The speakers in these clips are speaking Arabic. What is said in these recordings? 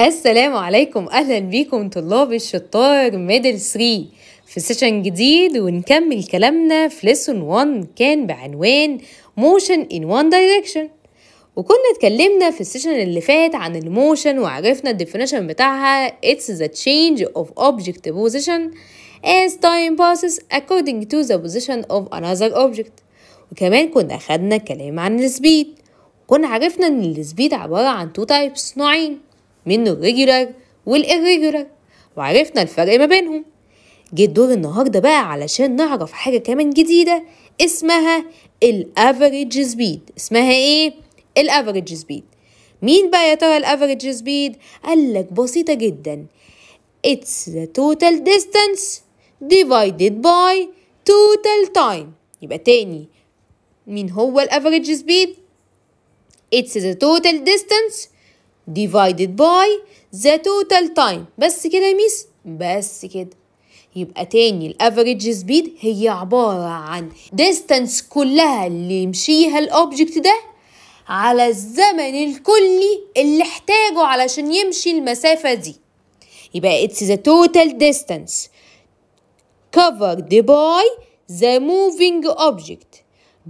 السلام عليكم اهلا بيكم طلاب الشطار ميدل 3 في سيشن جديد ونكمل كلامنا في ليسون 1 كان بعنوان موشن ان وان دايركشن وكنا اتكلمنا في السيشن اللي فات عن الموشن وعرفنا الديفينيشن بتاعها it's the change of object position as time passes according to the position of another object وكمان كنا خدنا كلام عن السبيد كنا عرفنا إن السبيد عبارة عن two types نوعين منه الريجولر والإريجولار وعرفنا الفرق ما بينهم جه الدور النهاردة بقى علشان نعرف حاجة كمان جديدة اسمها الافريج سبيد اسمها ايه؟ الافريج سبيد مين بقى يا ترى الافريج سبيد قال لك بسيطه جدا it's the total distance divided by total time يبقى تاني مين هو الافريج سبيد it's the total distance divided by the total time بس كده يا ميس بس كده يبقى تاني الافريج سبيد هي عبارة عن distance كلها اللي يمشيها الاوبجكت ده على الزمن الكلي اللي احتاجه علشان يمشي المسافة دي يبقى it's the total distance covered by the moving object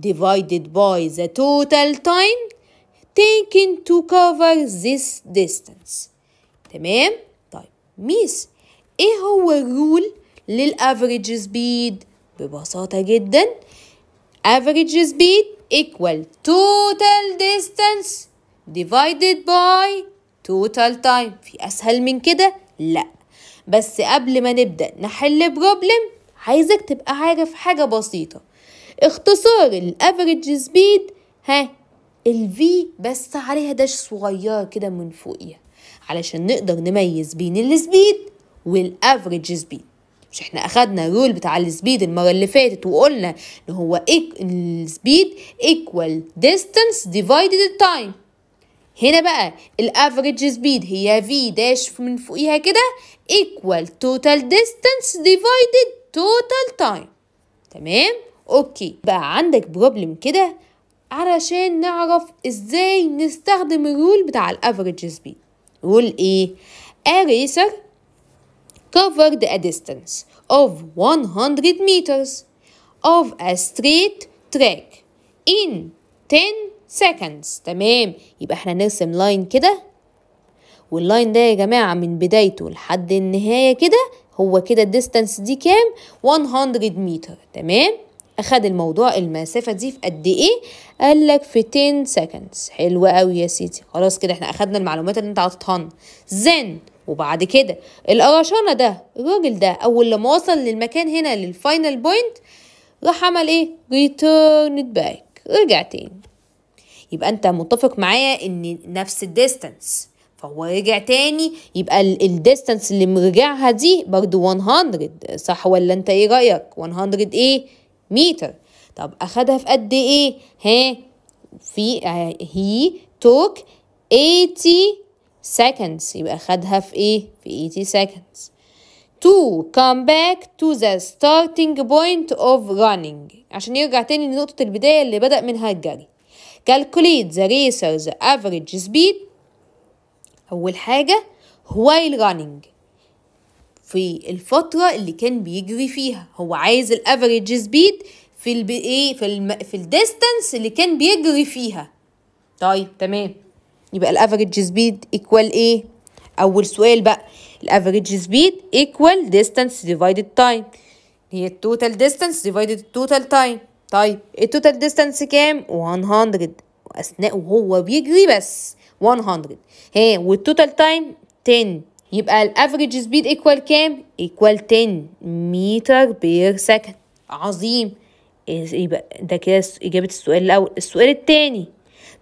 divided by the total time taken to cover this distance تمام؟ طيب ميس ايه هو الرول للافريج سبيد؟ ببساطة جدا average speed equal total distance divided by total time في أسهل من كده؟ لأ بس قبل ما نبدأ نحل بروبلم عايزك تبقى عارف حاجة بسيطة اختصار الـ average speed ها الـ v بس عليها داش صغيرة كده من فوقيها علشان نقدر نميز بين الـ speed والـ average speed مش احنا اخدنا الرول بتاع السبيد المرة اللي فاتت وقلنا ان هو إيك السبيد ايكوال ديستانس ديفايدد التايم هنا بقى الافريج سبيد هي في داش من فوقيها كده ايكوال توتال ديستانس ديفايدد توتال تايم تمام اوكي بقى عندك بروبلم كده علشان نعرف ازاي نستخدم الرول بتاع الافريج سبيد رول ايه اريسر covered a distance of 100 meters of a straight track in 10 seconds تمام يبقى احنا نرسم لاين كده واللاين ده يا جماعة من بدايته لحد النهاية كده هو كده الديستانس دي كام 100 متر تمام أخد الموضوع المسافة دي في قد إيه؟ قالك في 10 seconds حلو قوي يا سيدي خلاص كده احنا أخدنا المعلومات اللي أنت عطيتها لنا then وبعد كده القرشانة ده الراجل ده أول لما وصل للمكان هنا للفاينل بوينت راح عمل إيه؟ ريتيرن باك رجع تاني يبقى أنت متفق معايا إن نفس الديستانس فهو رجع تاني يبقى الديستانس اللي مرجعها دي برضو 100 صح ولا أنت إيه رأيك؟ 100 إيه؟ متر طب أخدها في قد إيه؟ ها في هي توك 80 seconds يبقى خدها في ايه في 80 seconds to come back to the starting point of running عشان يرجع تاني لنقطة البداية اللي بدأ منها الجري calculate the racer's average speed أول حاجة while running في الفترة اللي كان بيجري فيها هو عايز الافريج سبيد في الـ ايه في الم... في الديستانس اللي كان بيجري فيها طيب تمام يبقى الافريج سبيد ايكوال ايه اول سؤال بقى الافريج سبيد ايكوال ديستانس ديفايدد تايم هي التوتال ديستانس ديفايدد التوتال تايم طيب التوتال ديستانس كام 100 اثناء وهو بيجري بس 100 ها والتوتال تايم 10 يبقى الافريج سبيد ايكوال كام ايكوال 10 متر بير سكند عظيم يبقى ده كده اجابه السؤال الاول السؤال الثاني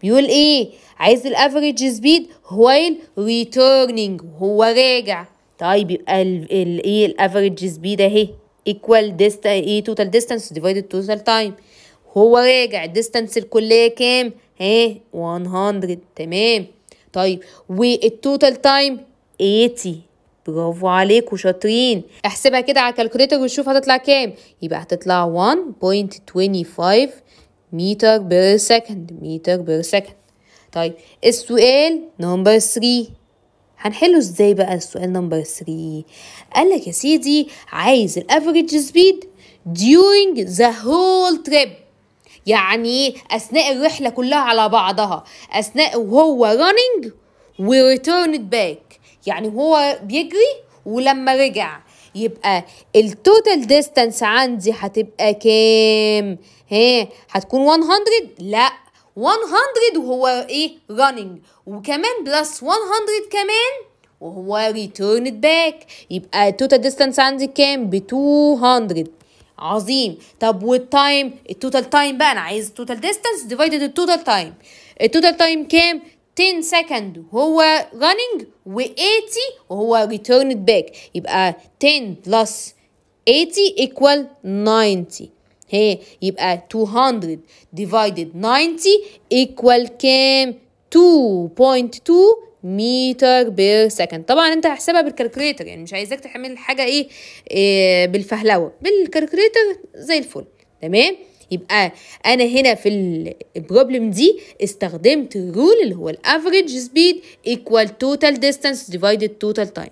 بيقول ايه عايز الافريج سبيد while returning هو راجع طيب يبقى الايه الافريج سبيد اهي ايكوال ديست ايه total distance divided total time هو راجع الديستانس الكليه كام ها 100 تمام طيب والتوتال تايم 80 برافو عليكم شاطرين احسبها كده على الكالكوليتر وشوف هتطلع كام يبقى هتطلع 1.25 متر بير سكند متر بير سكند طيب السؤال نمبر 3 هنحله ازاي بقى السؤال نمبر 3 قال لك يا سيدي عايز الافريج سبيد during the whole trip يعني اثناء الرحله كلها على بعضها اثناء وهو running و returned back يعني هو بيجري ولما رجع يبقى التوتال ديستانس عندي هتبقى كام ها هتكون 100 لا 100 وهو ايه running وكمان بلس 100 كمان وهو return it back يبقى التوتال ديستانس عندي كام ب 200 عظيم طب والتايم التوتال تايم بقى انا عايز التوتال ديستانس ديفايدد التوتال تايم التوتال تايم كام 10 سكند وهو running و80 وهو returned back يبقى 10 plus 80 equal 90 هي يبقى 200 divided 90 equal كام 2.2 متر بير سكند طبعا انت هحسبها بالكالكوليتر يعني مش عايزاك تحمل حاجه ايه, إيه بالفهلوه بالكالكوليتر زي الفل تمام يبقى انا هنا في البروبلم دي استخدمت الرول اللي هو الافريج سبيد ايكوال توتال ديستانس ديفايدد توتال تايم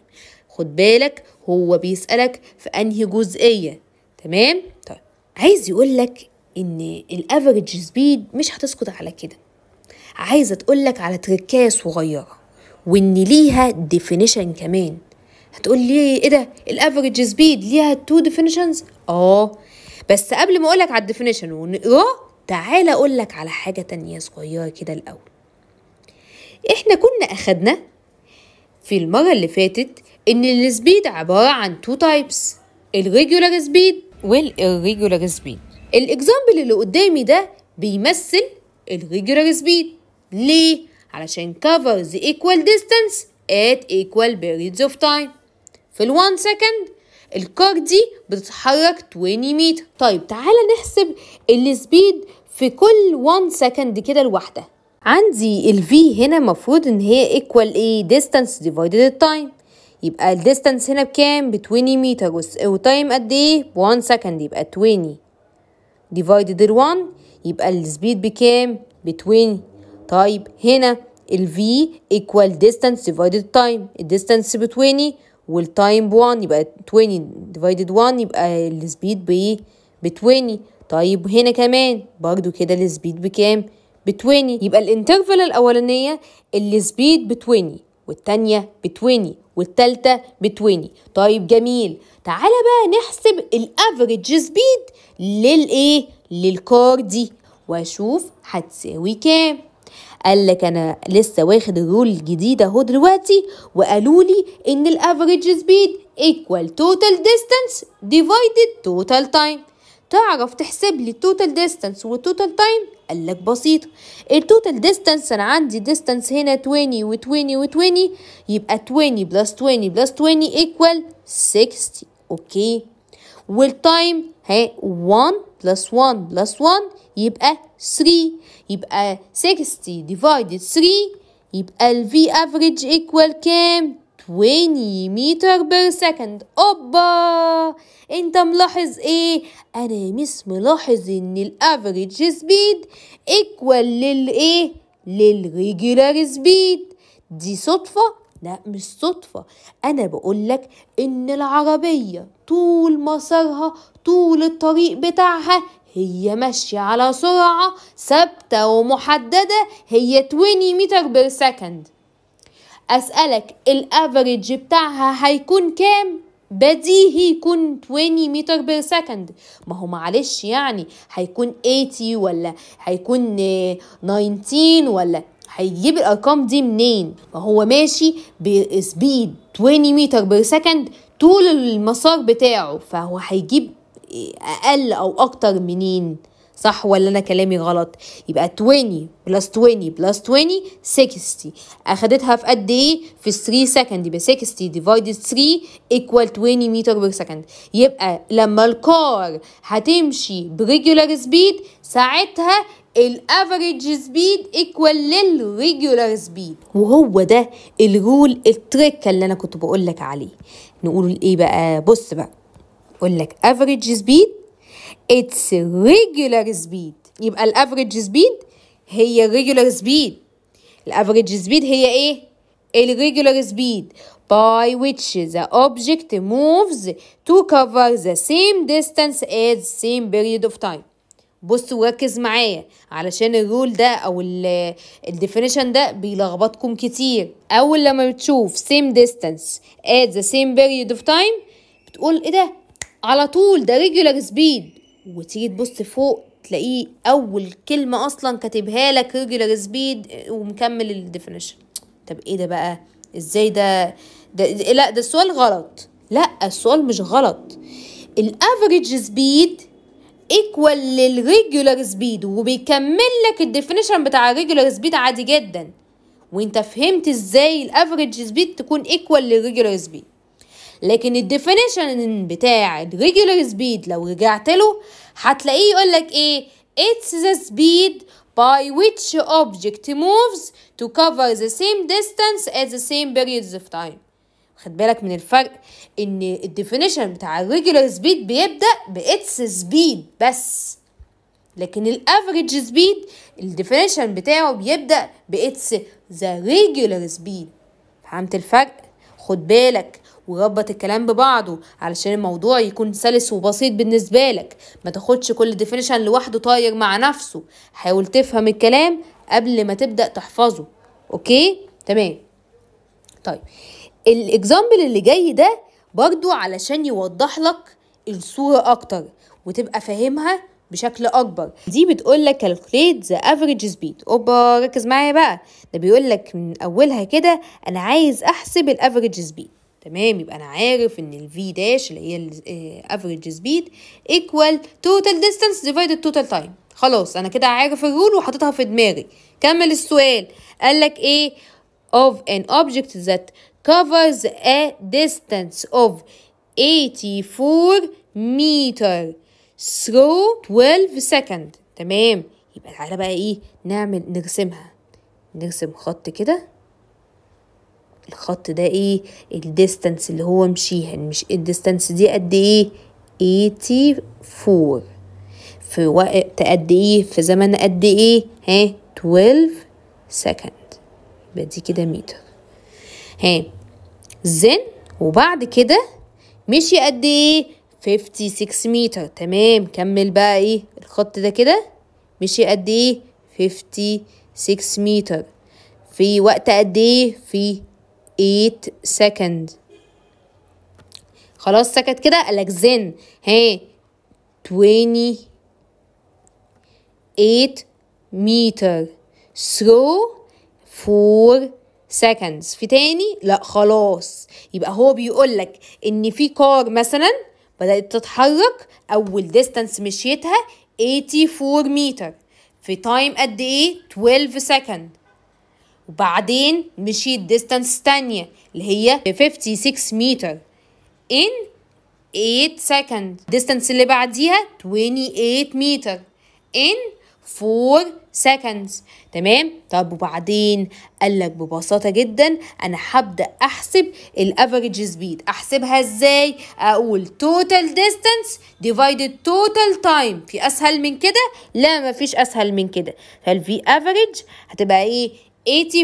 خد بالك هو بيسالك في انهي جزئيه تمام طيب عايز يقول لك ان الافريج سبيد مش هتسكت على كده عايزه تقول لك على تركايه صغيره وان ليها ديفينيشن كمان هتقول لي ايه ده الافريج سبيد ليها تو ديفينيشنز اه بس قبل ما اقولك على الديفينيشن ونقراه تعالى اقولك على حاجه تانية صغيره كده الاول احنا كنا اخدنا في المره اللي فاتت ان السبيد عباره عن تو تايبس الريجولار سبيد والريجولار سبيد الاكزامبل اللي قدامي ده بيمثل الريجولار سبيد ليه علشان covers equal distance at equal periods of time في ال 1 second الكار دي بتتحرك 20 متر طيب تعالى نحسب السبيد في كل 1 سكند كده لوحدها عندي ال v هنا مفروض ان هي ايكوال ايه distance divided time يبقى الديستانس هنا بكام ب 20 متر والتايم قد ايه ب 1 سكند يبقى 20 ديفايدد ال 1 يبقى السبيد بكام ب 20 طيب هنا ال v equal distance divided time الديستانس ب 20 والتايم ب 1 يبقى 20 ديفايدد 1 يبقى السبيد بايه ب 20 طيب هنا كمان برضو كده السبيد بكام ب 20 يبقى الانترفال الاولانيه السبيد ب 20 والتانية ب 20 والتالتة ب 20 طيب جميل تعالى بقى نحسب الافريج سبيد للايه للكار دي واشوف هتساوي كام قال لك انا لسه واخد الرول الجديده اهو دلوقتي وقالوا لي ان الافريج سبيد ايكوال توتال ديستانس ديفايدد توتال تايم تعرف تحسب لي التوتال ديستانس والتوتال تايم قال لك بسيط التوتال ديستانس انا عندي ديستانس هنا 20 و20 و20 يبقى 20 بلس 20 بلس 20 ايكوال 60 اوكي والتايم ها 1 بلس 1 بلس 1 يبقى 3 يبقى 60 divided 3 يبقى ال V average equal كام 20 متر بير سكند اوبا انت ملاحظ ايه انا مش مس ملاحظ ان ال الافريج سبيد ايكوال للايه للregular speed دي صدفه ده مش صدفة أنا بقولك إن العربية طول مسارها طول الطريق بتاعها هي ماشية على سرعة ثابتة ومحددة هي 20 متر بير سكند أسألك الأفريج بتاعها هيكون كام؟ بديهي يكون 20 متر بير سكند ما هو معلش يعني هيكون 80 ولا هيكون 19 ولا هيجيب الارقام دي منين ما هو ماشي بسبيد 20 متر بير سكند طول المسار بتاعه فهو هيجيب اقل او اكتر منين صح ولا انا كلامي غلط يبقى 20 بلس 20 بلس 20 60 اخدتها في قد ايه في 3 سكند يبقى 60 ديفايدد 3 ايكوال 20 متر بير سكند يبقى لما الكار هتمشي بريجولار سبيد ساعتها الافريج سبيد ايكوال للريجولار سبيد وهو ده الرول التريك اللي انا كنت بقول لك عليه نقول ايه بقى بص بقى اقول لك افريج سبيد اتس ريجولار سبيد يبقى الافريج سبيد هي الريجولار سبيد الافريج سبيد هي ايه الريجولار سبيد by which the object moves to cover the same distance at the same period of time بص وركز معايا علشان الرول ده او الديفينيشن ده بيلخبطكم كتير اول لما بتشوف same distance at the same period of time بتقول ايه ده على طول ده regular speed وتيجي تبص فوق تلاقيه اول كلمه اصلا كاتبها لك regular speed ومكمل الديفينيشن طب ايه ده بقى ازاي ده ده لا ده السؤال غلط لا السؤال مش غلط الافريج سبيد ايكوال للريجولار سبيد وبيكمل لك الديفينيشن بتاع الريجولار سبيد عادي جدا وانت فهمت ازاي الافريج سبيد تكون ايكوال للريجولار سبيد لكن الديفينيشن بتاع الريجولار سبيد لو رجعت له هتلاقيه يقول لك ايه it's the speed by which object moves to cover the same distance at the same periods of time خد بالك من الفرق ان الديفينيشن بتاع الريجولار سبيد بيبدا باتس سبيد بس لكن الافريج سبيد الديفينيشن بتاعه بيبدا باتس ذا ريجولار سبيد فهمت الفرق خد بالك وربط الكلام ببعضه علشان الموضوع يكون سلس وبسيط بالنسبة لك ما تاخدش كل ديفينيشن لوحده طاير مع نفسه حاول تفهم الكلام قبل ما تبدأ تحفظه اوكي تمام طيب الاكزامبل اللي جاي ده برضو علشان يوضح لك الصورة أكتر وتبقى فاهمها بشكل أكبر دي بتقول لك calculate the average speed أوبا ركز معايا بقى ده بيقول لك من أولها كده أنا عايز أحسب الافريج سبيد تمام يبقى أنا عارف إن ال v داش اللي هي ال آه، average speed equal total distance divided total time خلاص أنا كده عارف الرول وحاططها في دماغي كمل السؤال قال لك إيه of an object that covers a distance of 84 meter through 12 second تمام يبقى تعالى بقى ايه نعمل نرسمها نرسم خط كده الخط ده ايه الديستانس اللي هو مشيها مش الديستانس دي قد ايه 84 في وقت قد ايه في زمن قد ايه ها 12 سكند يبقى دي كده متر ها زن وبعد كده مشي قد ايه 56 متر تمام كمل بقى ايه الخط ده كده مشي قد ايه 56 متر في وقت قد ايه في 8 سكند خلاص سكت كده قالك زن ها 8 متر ثرو 4 seconds في تاني لا خلاص يبقى هو بيقول لك ان في كار مثلا بدات تتحرك اول ديستانس مشيتها 84 متر في تايم قد ايه 12 سكند وبعدين مشيت ديستانس تانية اللي هي 56 متر in 8 سكند ديستانس اللي بعديها 28 متر in 4 seconds تمام طب وبعدين قال لك ببساطة جدا أنا هبدأ أحسب average speed أحسبها إزاي أقول total distance divided total time في أسهل من كده لا مفيش أسهل من كده V average هتبقى إيه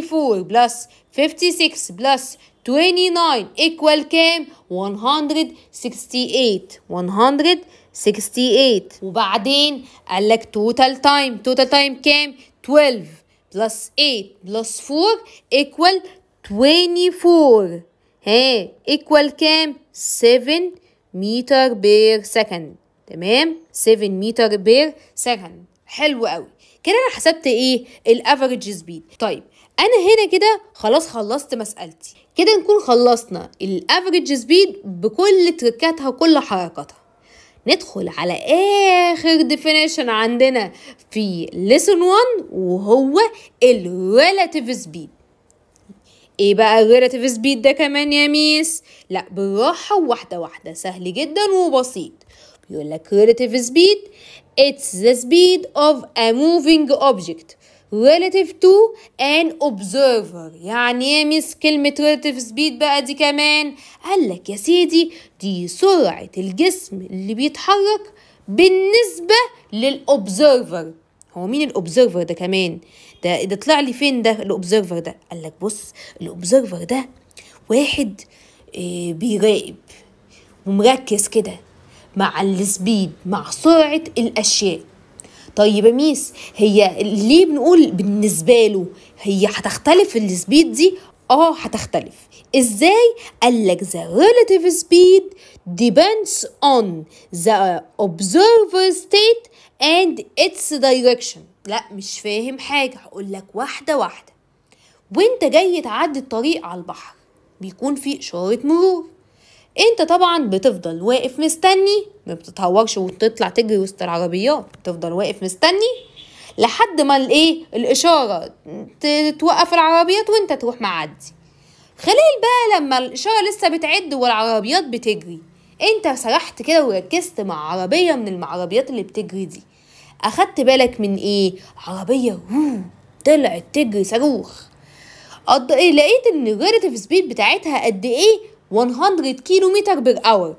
84 plus 56 plus 29 equal كام 168 168 68 وبعدين قال لك توتال تايم توتال تايم كام 12 بلس 8 بلس 4 equal 24 ها equal كام 7 متر بير سكند تمام 7 متر بير سكند حلو قوي كده انا حسبت ايه الافريج سبيد طيب انا هنا كده خلاص خلصت مسالتي كده نكون خلصنا الافريج سبيد بكل تركاتها وكل حركاتها ندخل على اخر ديفينيشن عندنا في ليسون 1 وهو الريلاتيف سبيد ايه بقى الريلاتيف سبيد ده كمان يا ميس لا بالراحه واحده واحده سهل جدا وبسيط بيقول لك ريلاتيف سبيد اتس ذا سبيد اوف ا موفينج اوبجكت relative to an observer يعني ايه مس كلمة relative speed بقى دي كمان قالك يا سيدي دي سرعة الجسم اللي بيتحرك بالنسبة للأوبزرفر هو مين الأوبزرفر ده كمان ده ده طلع لي فين ده الأوبزرفر ده قالك بص الأوبزرفر ده واحد آه، بيراقب ومركز كده مع السبيد مع سرعة الأشياء طيب يا ميس هي ليه بنقول بالنسبه له هي هتختلف السبيد دي اه هتختلف ازاي قالك the relative speed depends on the observer state and its direction لا مش فاهم حاجه هقول لك واحده واحده وانت جاي تعدي الطريق على البحر بيكون في اشاره مرور انت طبعا بتفضل واقف مستني ما بتتهوجش وتطلع تجري وسط العربيات تفضل واقف مستني لحد ما الايه الاشاره توقف العربيات وانت تروح معدي خلال بقى لما الاشاره لسه بتعد والعربيات بتجري انت سرحت كده وركزت مع عربيه من العربيات اللي بتجري دي اخدت بالك من ايه عربيه طلعت تجري صاروخ قد ايه لقيت ان الريلاتيف سبيد بتاعتها قد ايه 100 كيلو متر بير اور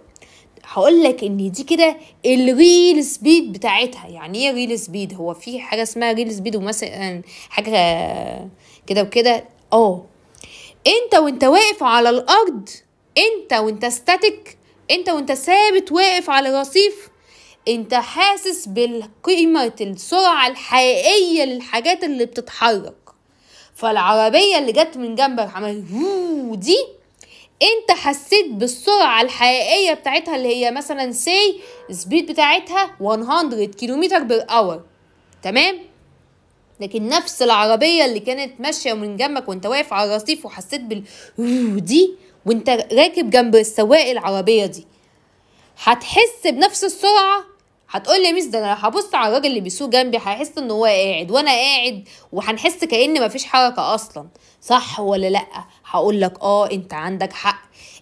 هقول لك ان دي كده الريل سبيد بتاعتها يعني ايه ريل سبيد هو في حاجه اسمها ريل سبيد ومثلا حاجه كده وكده اه انت وانت واقف على الارض انت وانت ستاتيك انت وانت ثابت واقف على الرصيف انت حاسس بالقيمة السرعة الحقيقية للحاجات اللي بتتحرك فالعربية اللي جت من جنبك عملت دي انت حسيت بالسرعه الحقيقيه بتاعتها اللي هي مثلا سي سبيد بتاعتها 100 كيلومتر بير اور تمام لكن نفس العربيه اللي كانت ماشيه من جنبك وانت واقف على الرصيف وحسيت بال دي وانت راكب جنب السواق العربيه دي هتحس بنفس السرعه هتقول لي ميس ده انا لو هبص على الراجل اللي بيسوق جنبي هيحس ان هو قاعد وانا قاعد وهنحس كان مفيش حركه اصلا صح ولا لا هقول لك اه انت عندك حق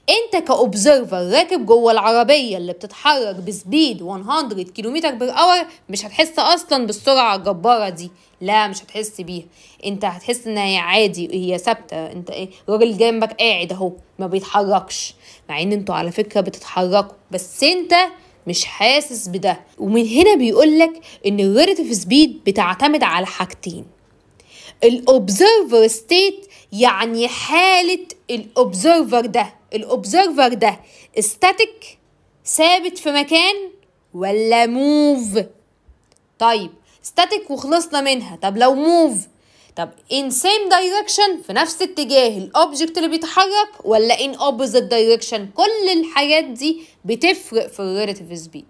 انت كاوبزرفر راكب جوه العربيه اللي بتتحرك بسبيد 100 كيلومتر بير اور مش هتحس اصلا بالسرعه الجباره دي لا مش هتحس بيها انت هتحس ان هي عادي هي ثابته انت ايه الراجل جنبك قاعد اهو ما بيتحركش مع ان انتوا على فكره بتتحركوا بس انت مش حاسس بده ومن هنا بيقولك ان الريلاتيف سبيد بتعتمد على حاجتين الاوبزرفر ستيت يعني حالة الاوبزرفر ده الاوبزرفر ده استاتيك ثابت في مكان ولا موف طيب ستاتيك وخلصنا منها طب لو موف طب in same direction في نفس اتجاه الاوبجكت اللي بيتحرك ولا in opposite direction كل الحاجات دي بتفرق في الريلاتيف سبيد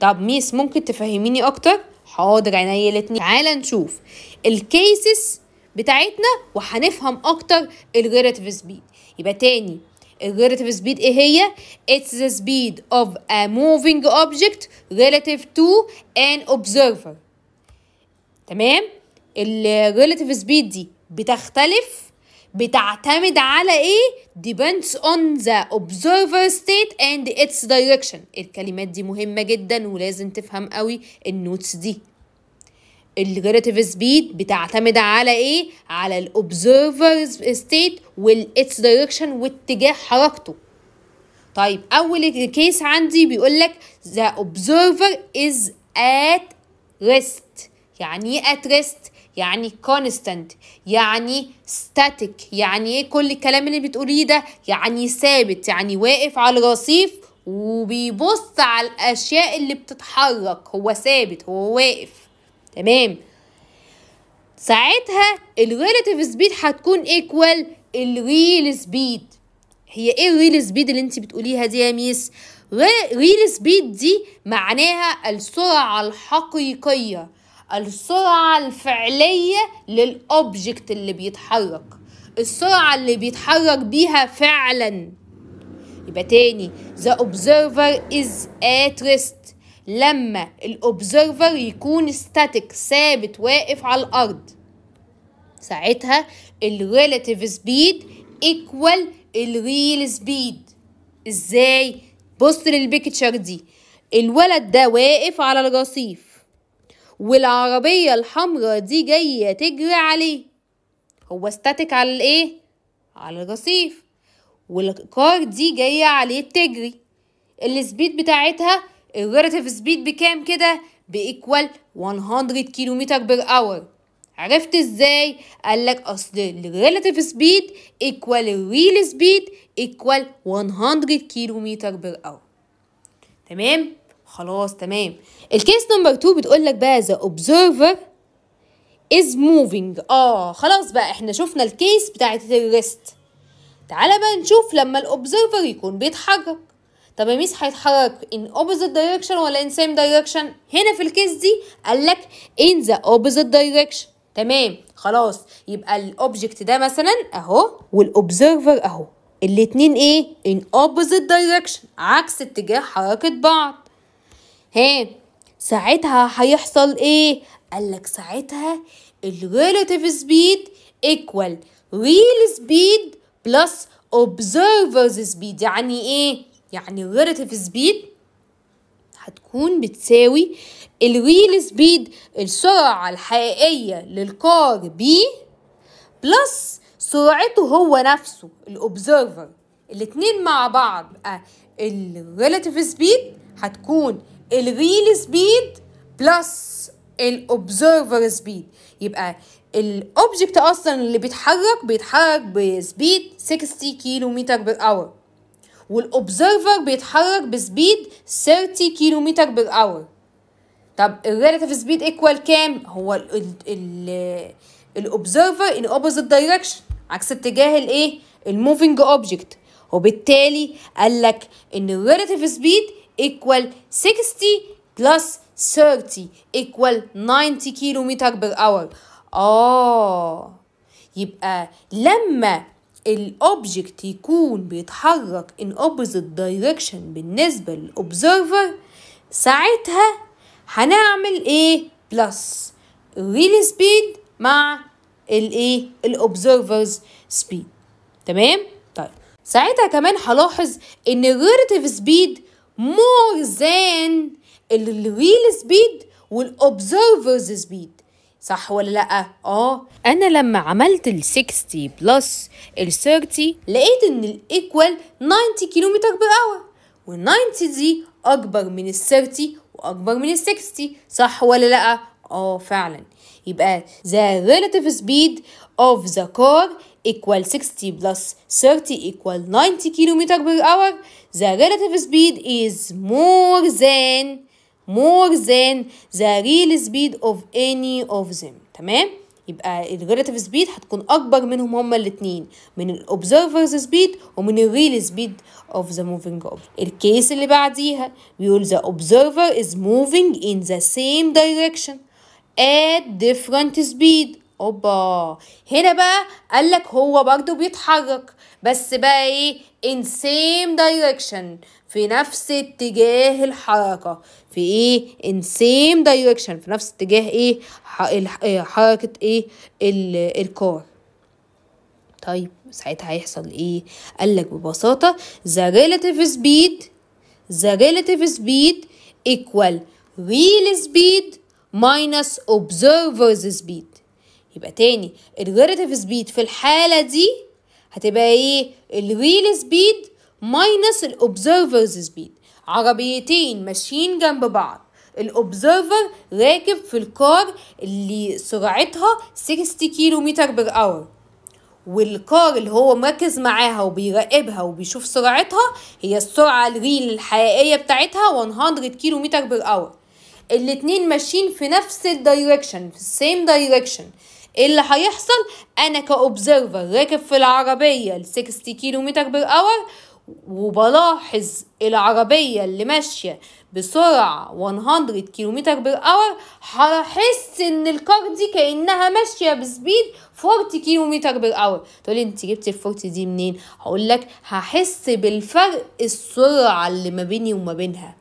طب ميس ممكن تفهميني اكتر حاضر عينيا الاتنين تعالى نشوف الكيسز بتاعتنا وهنفهم اكتر الريلاتيف سبيد يبقى تاني الريلاتيف سبيد ايه هي it's the speed of a moving object relative to an observer تمام الريلاتيف سبيد دي بتختلف بتعتمد على ايه depends on the observer state and its direction الكلمات دي مهمة جدا ولازم تفهم قوي النوتس دي الريلاتيف سبيد بتعتمد على ايه على الاوبزرفر ستيت والاتس دايركشن واتجاه حركته طيب اول كيس عندي بيقول لك the observer is at rest يعني ايه at rest يعني كونستانت يعني ستاتيك يعني ايه كل الكلام اللي بتقوليه ده يعني ثابت يعني واقف على الرصيف وبيبص على الاشياء اللي بتتحرك هو ثابت هو واقف تمام ساعتها الريلاتيف سبيد هتكون ايكوال الريل سبيد هي ايه الريل سبيد اللي انت بتقوليها دي يا ميس ريل سبيد دي معناها السرعه الحقيقيه السرعة الفعلية للأوبجكت اللي بيتحرك السرعة اللي بيتحرك بيها فعلا يبقى تاني the observer is at rest لما الأوبزرفر يكون static ثابت واقف على الأرض ساعتها الريلاتيف سبيد ايكوال الريل سبيد ازاي بص للبيكتشر دي الولد ده واقف على الرصيف والعربية الحمراء دي جاية تجري عليه هو استاتيك على الايه على الرصيف والكار دي جاية عليه تجري السبيد بتاعتها الريلاتيف سبيد بكام كده بإيكوال 100 كيلو متر بير اور عرفت ازاي قالك اصل الريلاتيف سبيد ايكوال الريل سبيد ايكوال 100 كيلو متر بير اور تمام خلاص تمام الكيس نمبر 2 بتقول لك بقى ذا اوبزرفر از موفينج اه خلاص بقى احنا شفنا الكيس بتاعت الريست تعالى بقى نشوف لما الاوبزرفر يكون بيتحرك طب يا ميس هيتحرك in opposite direction ولا in same direction هنا في الكيس دي قال لك in the opposite direction تمام خلاص يبقى الاوبجكت ده مثلا اهو والاوبزرفر اهو الاتنين ايه in opposite direction عكس اتجاه حركة بعض ها ساعتها هيحصل ايه قال لك ساعتها الريلاتيف سبيد ايكوال ريل سبيد بلس اوبزرفرز سبيد يعني ايه يعني الريلاتيف سبيد هتكون بتساوي الريل سبيد السرعة الحقيقية للكار بي بلس سرعته هو نفسه الأوبزرفر الاتنين مع بعض آه، الريلاتيف سبيد هتكون الريل سبيد بلس الاوبزرفر سبيد يبقى الاوبجكت اصلا اللي بيتحرك بيتحرك بسبيد 60 كيلومتر بير اور والاوبزرفر بيتحرك بسبيد 30 كيلومتر بير اور طب الريلاتيف سبيد ايكوال كام هو الاوبزرفر ان اوبوزيت دايركشن عكس اتجاه الايه الموفينج اوبجكت وبالتالي قال لك ان الريلاتيف سبيد equal 60 plus 30 equal 90 كيلومتر بر اور آه يبقى لما الأوبجكت يكون بيتحرك in opposite direction بالنسبة للأوبزرفر ساعتها هنعمل إيه؟ بلس الريل سبيد مع الإيه؟ الأوبزرفرز سبيد تمام؟ طيب ساعتها كمان هلاحظ إن الريلاتيف سبيد more than الريل سبيد والاوبزرفرز سبيد صح ولا لا اه انا لما عملت ال 60 بلس ال 30 لقيت ان الايكوال 90 كيلومتر بر اور وال 90 دي اكبر من ال 30 واكبر من ال 60 صح ولا لا اه فعلا يبقى the relative speed of the car equal 60 plus 30 equal 90 kilometer per hour, the relative speed is more than more than the real speed of any of them تمام يبقى ال relative speed هتكون اكبر منهم هما الاتنين من ال observer's speed ومن speed of the moving object ال case اللي بعديها بيقول the observer is moving in the same direction at different speed اوبا هنا بقى قالك هو برضو بيتحرك بس بقى ايه in same direction في نفس اتجاه الحركة في ايه in same direction في نفس اتجاه ايه, إيه، حركة ايه الكار طيب ساعتها هيحصل ايه قالك ببساطة the relative speed the relative speed equal real speed minus observer's speed يبقى تاني الريلاتيف سبيد في الحالة دي هتبقى ايه الريل سبيد ماينس الأوبزرفرز سبيد عربيتين ماشيين جنب بعض الأوبزرفر راكب في الكار اللي سرعتها 60 كيلو متر بر اور والكار اللي هو مركز معاها وبيراقبها وبيشوف سرعتها هي السرعة الريل الحقيقية بتاعتها 100 كيلو متر بر اور الاتنين ماشيين في نفس الدايركشن في السيم دايركشن ايه اللي هيحصل انا كاوبزرفر راكب في العربيه ل 60 كيلو متر بالاور وبلاحظ العربية اللي ماشية بسرعة 100 كيلو كيلومتر بالأور هحس إن الكار دي كأنها ماشية بسبيد 40 كيلو كيلومتر بالأور تقولي أنت جبت ال 40 دي منين؟ هقول لك هحس بالفرق السرعة اللي ما بيني وما بينها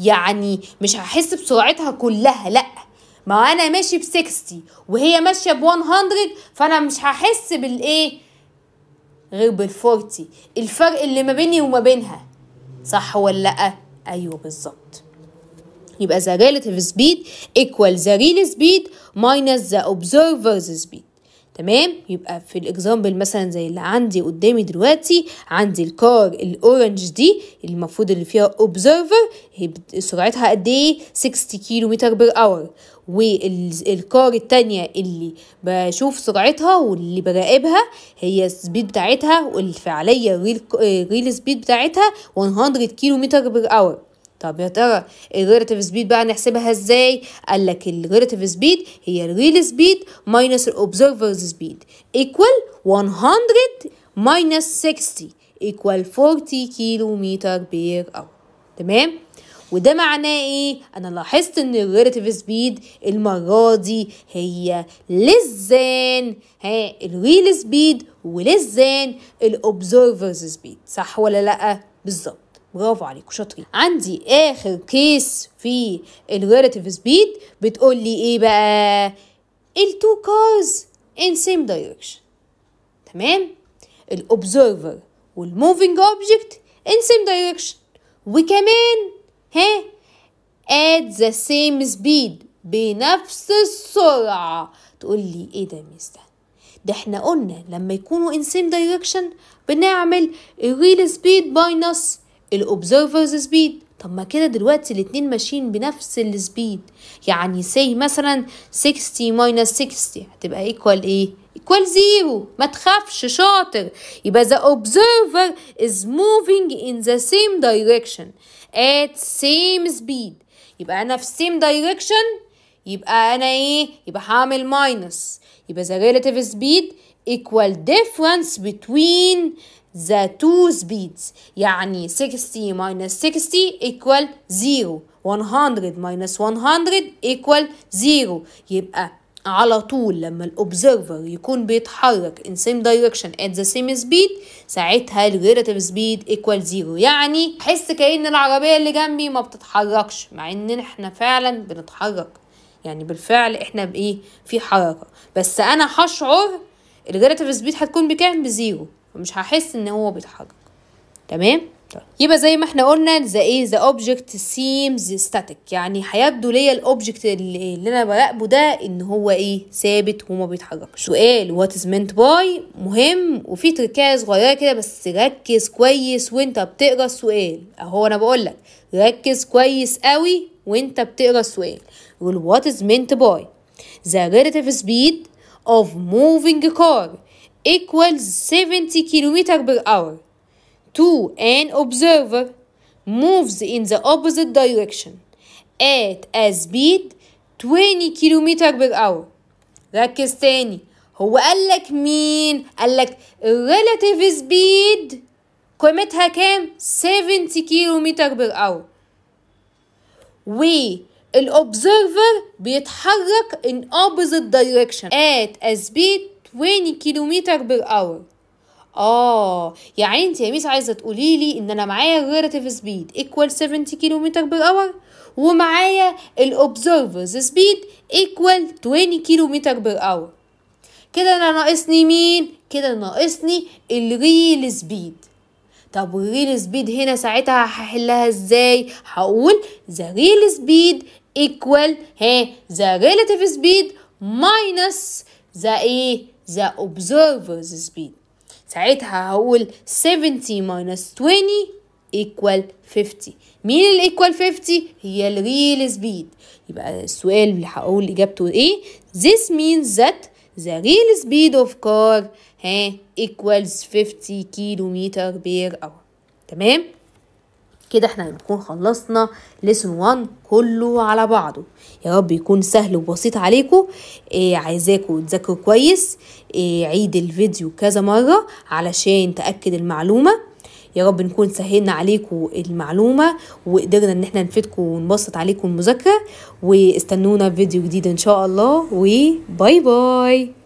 يعني مش هحس بسرعتها كلها لأ ما انا ماشي ب 60 وهي ماشيه ب 100 فانا مش هحس بالايه غير بال 40 الفرق اللي ما بيني وما بينها صح ولا لا ايوه بالظبط يبقى the relative speed ايكوال the real speed minus the observer's speed تمام يبقى في الاكزامبل مثلا زي اللي عندي قدامي دلوقتي عندي الكار الاورنج دي المفروض اللي فيها اوبزرفر سرعتها قد ايه 60 كيلو متر بير اور والكار التانية اللي بشوف سرعتها واللي براقبها هي السبيد بتاعتها والفعلية الريل سبيد بتاعتها 100 كيلو متر بير اور طب يا ترى الريلاتيف سبيد بقى نحسبها ازاي قال لك الريلاتيف سبيد هي الريل سبيد ماينس الاوبزرفرز سبيد ايكوال 100 ماينس 60 ايكوال 40 كيلو متر بير اور تمام وده معناه ايه انا لاحظت ان الريلاتيف سبيد المره دي هي لزان ها الريل سبيد ولزان الاوبزرفرز سبيد صح ولا لا بالظبط برافو عليكم شاطرين عندي اخر كيس في الريلاتيف سبيد بتقول لي ايه بقى التو كارز in same direction تمام الاوبزرفر والموفينج object in same direction وكمان ها at the same speed بنفس السرعة تقول لي ايه ده ميس ده ده احنا قلنا لما يكونوا in same direction بنعمل real speed minus الأوبزرفرز سبيد طب ما كده دلوقتي الاتنين ماشيين بنفس السبيد يعني سي مثلا 60 ماينس 60 هتبقى ايكوال ايه؟ ايكوال زيرو ما تخافش شاطر يبقى the observer is moving in the same direction at same speed يبقى انا في same direction يبقى انا ايه؟ يبقى هعمل ماينس يبقى the relative speed ايكوال difference between the two speeds يعني 60 minus 60 equal 0 100 minus 100 equal 0 يبقى على طول لما الأوبزرفر يكون بيتحرك in same direction at the same speed ساعتها ال relative speed equal zero يعني حس كأن العربية اللي جنبي ما بتتحركش مع إن إحنا فعلا بنتحرك يعني بالفعل إحنا بإيه في حركة بس أنا هشعر ال relative speed هتكون بكام بزيرو ومش هحس ان هو بيتحرك تمام يبقى زي ما احنا قلنا ذا ايه ذا اوبجكت سيمز ستاتيك يعني هيبدو ليا الاوبجكت اللي, اللي انا براقبه ده ان هو ايه ثابت وما بيتحركش سؤال وات از مينت باي مهم وفي تركيه صغيره كده بس ركز كويس وانت بتقرا السؤال اهو انا بقول لك ركز كويس قوي وانت بتقرا السؤال what از مينت باي ذا relative سبيد اوف moving car equals 70 km per hour. 2. An observer moves in the opposite direction at a speed 20 km per hour. ركز تاني هو لك مين؟ قال لك relative speed قيمتها كام؟ 70 كيلومتر بر اور والobserver بيتحرك in opposite direction at a speed 20 كيلومتر بالأور اه يعني انت يا ميس عايزه تقولي لي ان انا معايا الريلاتيف سبيد ايكوال 70 كيلومتر بالاور ومعايا الاوبزرفرز سبيد ايكوال 20 كيلومتر بالاور كده انا ناقصني مين كده ناقصني الريل سبيد طب الريل سبيد هنا ساعتها هحلها ازاي هقول ذا ريل سبيد ايكوال ها ذا ريلاتيف سبيد ماينس ذا ايه the observer's speed ساعتها هقول 70 minus 20 equal 50 مين اللي equal 50 هي ال real speed يبقى السؤال اللي هقول اجابته ايه this means that the real speed of car ها equals 50 كيلومتر بير اور تمام كده احنا بنكون خلصنا لسن 1 كله على بعضه يا رب يكون سهل وبسيط عليكم ايه عايزاكم تذاكروا كويس ايه عيد الفيديو كذا مره علشان تاكد المعلومه يا رب نكون سهلنا عليكم المعلومه وقدرنا ان احنا نفيدكم ونبسط عليكم المذاكره واستنونا فيديو جديد ان شاء الله وباي باي